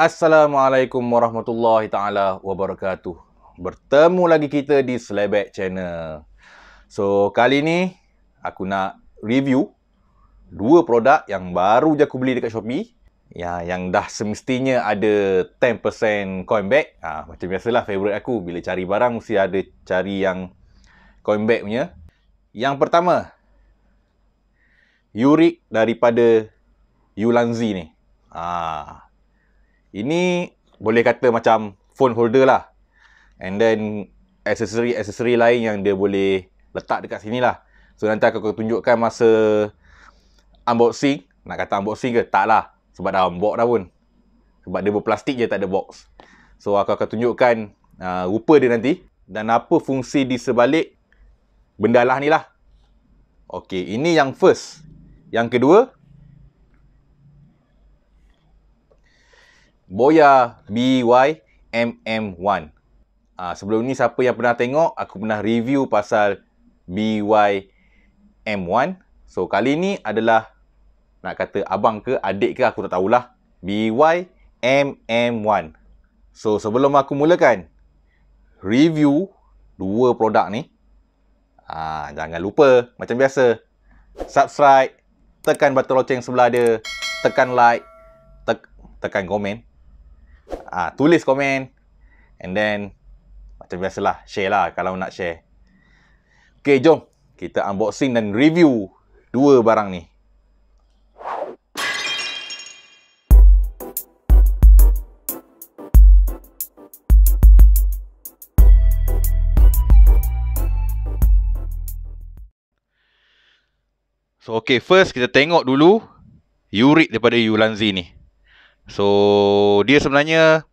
Assalamualaikum warahmatullahi taala wabarakatuh. Bertemu lagi kita di Selebek Channel. So, kali ni aku nak review dua produk yang baru je aku beli dekat Shopee. Ya, yang dah semestinya ada 10% coin back. Ha, macam biasalah favorite aku bila cari barang mesti ada cari yang coin back punya. Yang pertama, Yurik daripada Yulanzi ni. Ah, ini boleh kata macam phone holder lah. And then accessory-accessory lain yang dia boleh letak dekat sini lah. So nanti aku akan tunjukkan masa unboxing. Nak kata unboxing ke? Tak lah. Sebab dah unbox dah pun. Sebab dia berplastik je tak ada box. So aku akan tunjukkan uh, rupa dia nanti. Dan apa fungsi di sebalik benda lah ni lah. Okay, ini yang first. Yang kedua, Boya BY MM1. Ha, ah, sebelum ni siapa yang pernah tengok, aku pernah review pasal BY M1. So kali ni adalah nak kata abang ke adik ke aku tak tahulah. BY MM1. So sebelum aku mulakan review dua produk ni, ha, jangan lupa macam biasa subscribe, tekan butang loceng sebelah dia, tekan like, tek tekan komen ah uh, tulis komen and then macam biasalah share lah kalau nak share. Okay, jom kita unboxing dan review dua barang ni. So okay, first kita tengok dulu urit daripada Yulanzi ni. So dia sebenarnya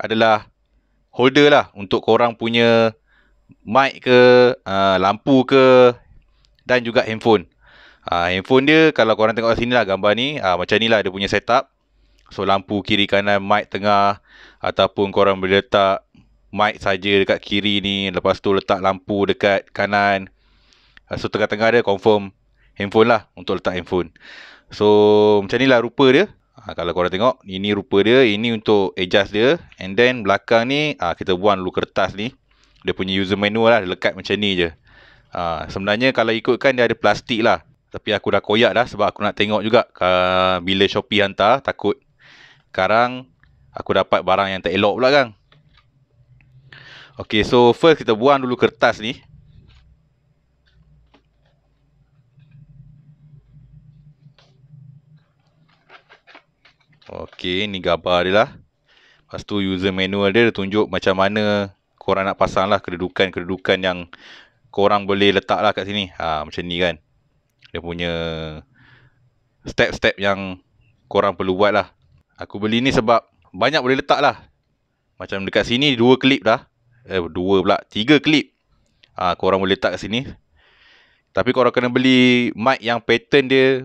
adalah holder lah untuk korang punya mic ke, uh, lampu ke dan juga handphone. Uh, handphone dia kalau korang tengok kat sini lah gambar ni uh, Macam ni lah dia punya setup So lampu kiri kanan mic tengah Ataupun korang boleh letak mic saja dekat kiri ni Lepas tu letak lampu dekat kanan uh, So tengah-tengah dia confirm handphone lah untuk letak handphone So macam ni lah rupa dia Ha, kalau korang tengok, ini rupa dia. Ini untuk adjust dia. And then belakang ni, ha, kita buang dulu kertas ni. Dia punya user manual lah. Lekat macam ni je. Ha, sebenarnya kalau ikutkan dia ada plastik lah. Tapi aku dah koyak dah sebab aku nak tengok juga uh, bila Shopee hantar. Takut sekarang aku dapat barang yang tak elok pula kan. Okay, so first kita buang dulu kertas ni. Okey, ni gambar dia lah. Lepas tu user manual dia, dia tunjuk macam mana korang nak pasang lah kedudukan-kedudukan yang korang boleh letak lah kat sini. Ha, macam ni kan. Dia punya step-step yang korang perlu buat lah. Aku beli ni sebab banyak boleh letak lah. Macam dekat sini dua klip dah. Eh, dua pula. Tiga klip. Ha, korang boleh letak kat sini. Tapi korang kena beli mic yang pattern dia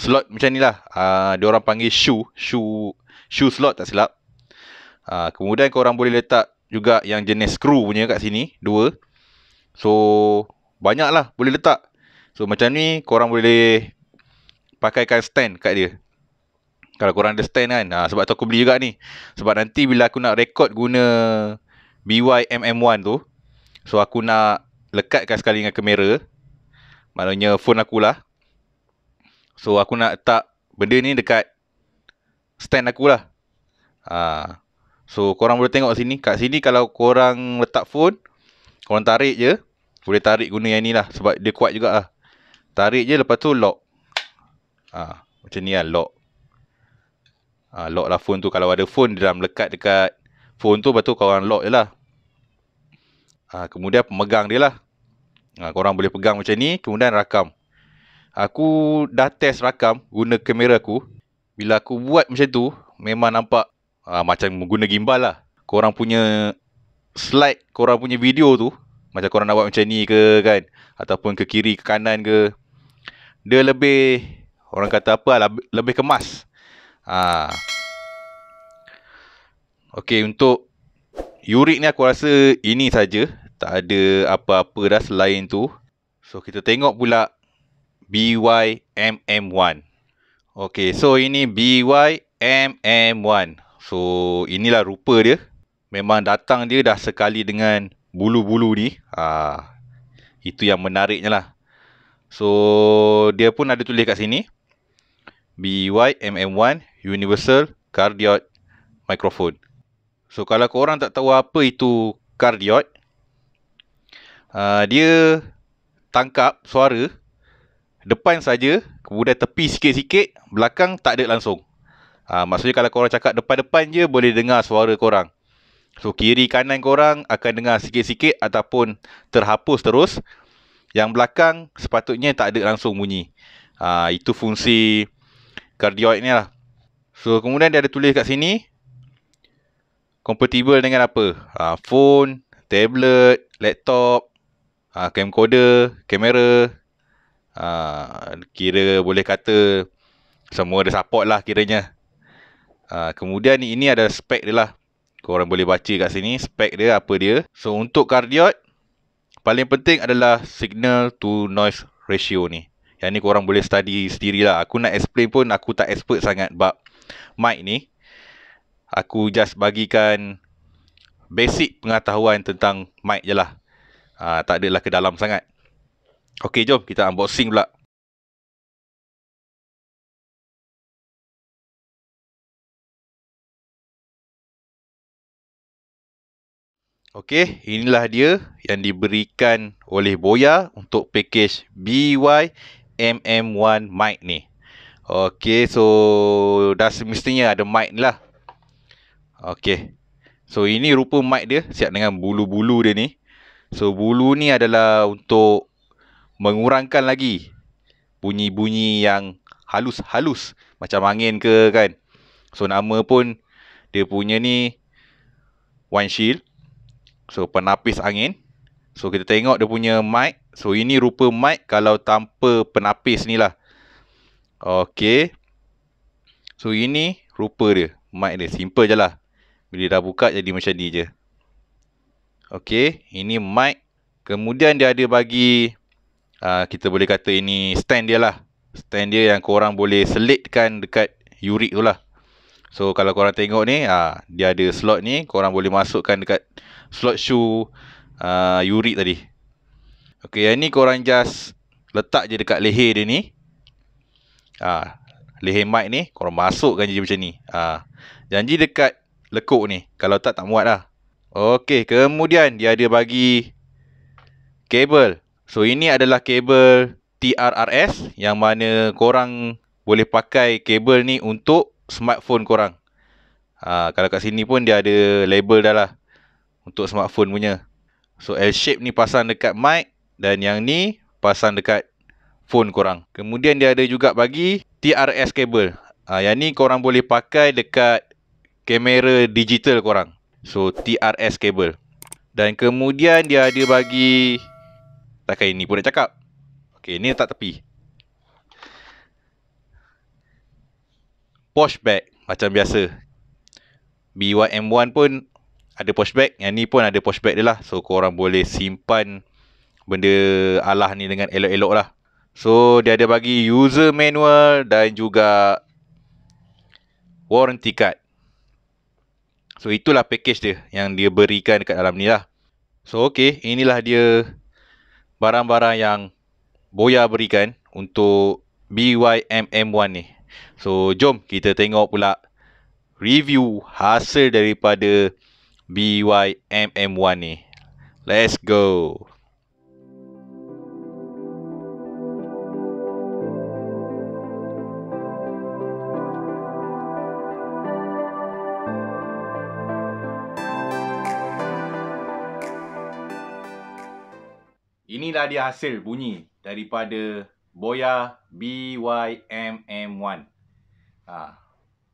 slot macam ni lah. Uh, orang panggil shoe. Shoe shoe slot tak silap. Uh, kemudian korang boleh letak juga yang jenis screw punya kat sini. Dua. So, banyak lah boleh letak. So, macam ni korang boleh pakai pakaikan stand kat dia. Kalau korang ada stand kan. Uh, sebab tu aku beli juga ni. Sebab nanti bila aku nak record guna BYMM1 tu. So, aku nak lekatkan sekali dengan kamera. Maknanya phone aku lah. So aku nak letak benda ni dekat stand aku lah. Ha. So korang boleh tengok sini. Kat sini kalau korang letak phone, korang tarik je. Boleh tarik guna yang ni lah sebab dia kuat juga lah. Tarik je lepas tu lock. Ha. Macam ni lah lock. Ha. Lock lah phone tu. Kalau ada phone, dia dah melekat dekat phone tu. Lepas tu korang lock je lah. Ha. Kemudian pemegang dia lah. Ha. Korang boleh pegang macam ni. Kemudian rakam. Aku dah test rakam guna kamera aku. Bila aku buat macam tu, memang nampak ha, macam guna gimbal lah. Korang punya slide, korang punya video tu, macam korang nak buat macam ni ke kan, ataupun ke kiri, ke kanan ke, dia lebih, orang kata apa lah, lebih kemas. Ha. Ah. Okay, untuk Yurik ni aku rasa ini saja. Tak ada apa-apa dah selain tu. So kita tengok pula BYMM1. Okey, so ini BYMM1. So inilah rupa dia. Memang datang dia dah sekali dengan bulu-bulu ni. Ah, itu yang menariknya lah. So dia pun ada tulis kat sini. BYMM1 Universal Cardioid Microphone. So kalau kau orang tak tahu apa itu cardioid, uh, ha, dia tangkap suara depan saja kemudian tepi sikit-sikit belakang tak ada langsung ha, maksudnya kalau korang cakap depan-depan je boleh dengar suara korang so kiri kanan korang akan dengar sikit-sikit ataupun terhapus terus yang belakang sepatutnya tak ada langsung bunyi ha, itu fungsi cardioid ni lah so kemudian dia ada tulis kat sini compatible dengan apa ha, phone tablet laptop ha, camcorder kamera ha, Kira boleh kata Semua ada support lah kiranya ha, Kemudian ini ada spek dia lah Korang boleh baca kat sini Spek dia apa dia So untuk kardiot Paling penting adalah Signal to noise ratio ni Yang ni korang boleh study sendiri lah. Aku nak explain pun aku tak expert sangat Bab mic ni Aku just bagikan Basic pengetahuan tentang mic je lah ha, Tak adalah ke dalam sangat Okey, jom kita unboxing pula. Okey, inilah dia yang diberikan oleh Boya untuk package BY MM1 mic ni. Okey, so dah semestinya ada mic lah. Okey. So ini rupa mic dia siap dengan bulu-bulu dia ni. So bulu ni adalah untuk mengurangkan lagi bunyi-bunyi yang halus-halus macam angin ke kan. So nama pun dia punya ni wind shield, So penapis angin. So kita tengok dia punya mic. So ini rupa mic kalau tanpa penapis ni lah. Okay. So ini rupa dia. Mic dia. Simple je lah. Bila dah buka jadi macam ni je. Okay. Ini mic. Kemudian dia ada bagi Ah, kita boleh kata ini stand dia lah. Stand dia yang korang boleh selitkan dekat urik tu lah. So kalau korang tengok ni, ha, dia ada slot ni, korang boleh masukkan dekat slot shoe uh, ah, urik tadi. Okay, yang ni korang just letak je dekat leher dia ni. Ah, ha, leher mic ni, korang masukkan je macam ni. Ah, ha, janji dekat lekuk ni. Kalau tak, tak muat lah. Okay, kemudian dia ada bagi kabel. So ini adalah kabel TRRS yang mana korang boleh pakai kabel ni untuk smartphone korang. Ha, kalau kat sini pun dia ada label dah lah untuk smartphone punya. So L-shape ni pasang dekat mic dan yang ni pasang dekat phone korang. Kemudian dia ada juga bagi TRS kabel. Ha, yang ni korang boleh pakai dekat kamera digital korang. So TRS kabel. Dan kemudian dia ada bagi Takkan ini pun nak cakap Okay ni tak tepi Pushback Macam biasa BYM1 pun Ada pushback Yang ni pun ada pushback dia lah So orang boleh simpan Benda alah ni dengan elok-elok lah So dia ada bagi user manual Dan juga Warranty card So itulah package dia Yang dia berikan dekat dalam ni lah So okay Inilah dia barang-barang yang Boya berikan untuk BYMM1 ni. So, jom kita tengok pula review hasil daripada BYMM1 ni. Let's go. inilah dia hasil bunyi daripada Boya BYMM1. Ha.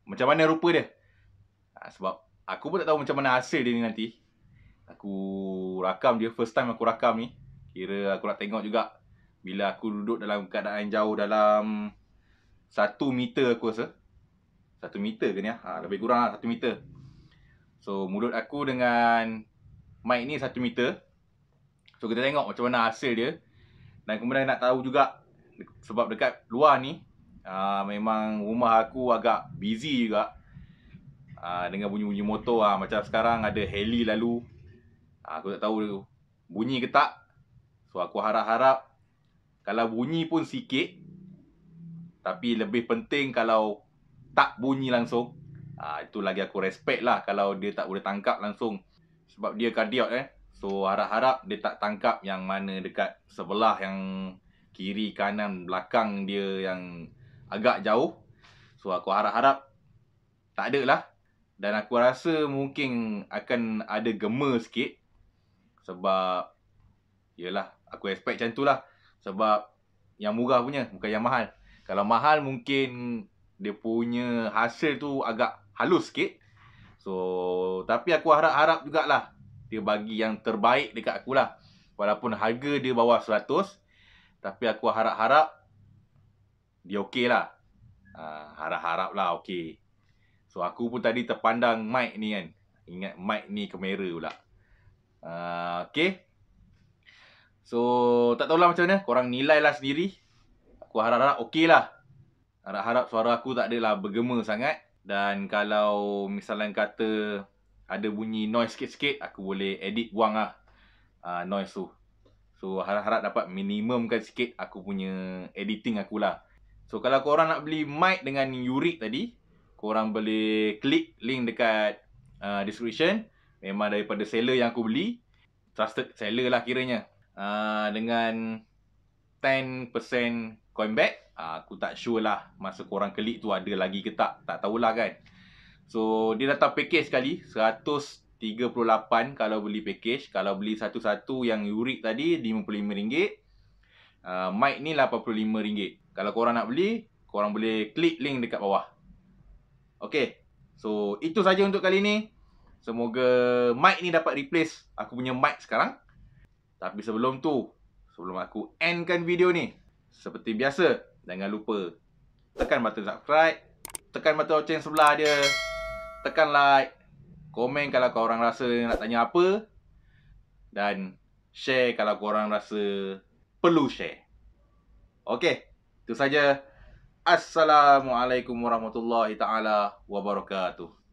Macam mana rupa dia? Ha, sebab aku pun tak tahu macam mana hasil dia ni nanti. Aku rakam dia, first time aku rakam ni. Kira aku nak tengok juga bila aku duduk dalam keadaan jauh dalam satu meter aku rasa. Satu meter ke ni? Ha, lebih kurang lah 1 meter. So mulut aku dengan mic ni satu meter. So kita tengok macam mana hasil dia Dan kemudian nak tahu juga Sebab dekat luar ni aa, ah, Memang rumah aku agak busy juga aa, ah, Dengan bunyi-bunyi motor aa, ah, Macam sekarang ada heli lalu aa, Aku tak tahu bunyi ke tak So aku harap-harap Kalau bunyi pun sikit Tapi lebih penting kalau Tak bunyi langsung aa, Itu lagi aku respect lah Kalau dia tak boleh tangkap langsung Sebab dia kardiot eh So harap-harap dia tak tangkap yang mana dekat sebelah yang kiri kanan belakang dia yang agak jauh. So aku harap-harap tak ada lah. Dan aku rasa mungkin akan ada gema sikit. Sebab yelah aku expect macam tu lah. Sebab yang murah punya bukan yang mahal. Kalau mahal mungkin dia punya hasil tu agak halus sikit. So tapi aku harap-harap jugalah dia bagi yang terbaik dekat aku lah. Walaupun harga dia bawah 100, tapi aku harap-harap dia okey lah. Uh, harap-harap lah okey. So aku pun tadi terpandang mic ni kan. Ingat mic ni kamera pula. Uh, okey. So tak tahulah macam mana. Korang nilai lah sendiri. Aku harap-harap okey lah. Harap-harap suara aku tak adalah bergema sangat. Dan kalau misalnya kata ada bunyi noise sikit-sikit aku boleh edit buang lah. ah uh, noise tu. So harap-harap dapat minimumkan sikit aku punya editing aku lah. So kalau kau orang nak beli mic dengan Yurik tadi, kau orang boleh klik link dekat uh, description memang daripada seller yang aku beli. Trusted seller lah kiranya. Uh, dengan 10% coin back, uh, aku tak sure lah masa kau orang klik tu ada lagi ke tak, tak tahulah kan. So dia datang package sekali 138 kalau beli package Kalau beli satu-satu yang Yurik tadi RM55 uh, ah, Mic ni RM85 Kalau korang nak beli Korang boleh klik link dekat bawah Okay So itu saja untuk kali ni Semoga mic ni dapat replace Aku punya mic sekarang Tapi sebelum tu Sebelum aku endkan video ni Seperti biasa Jangan lupa Tekan button subscribe Tekan button loceng sebelah dia tekan like, komen kalau kau orang rasa nak tanya apa dan share kalau kau orang rasa perlu share. Okey, itu saja. Assalamualaikum warahmatullahi taala wabarakatuh.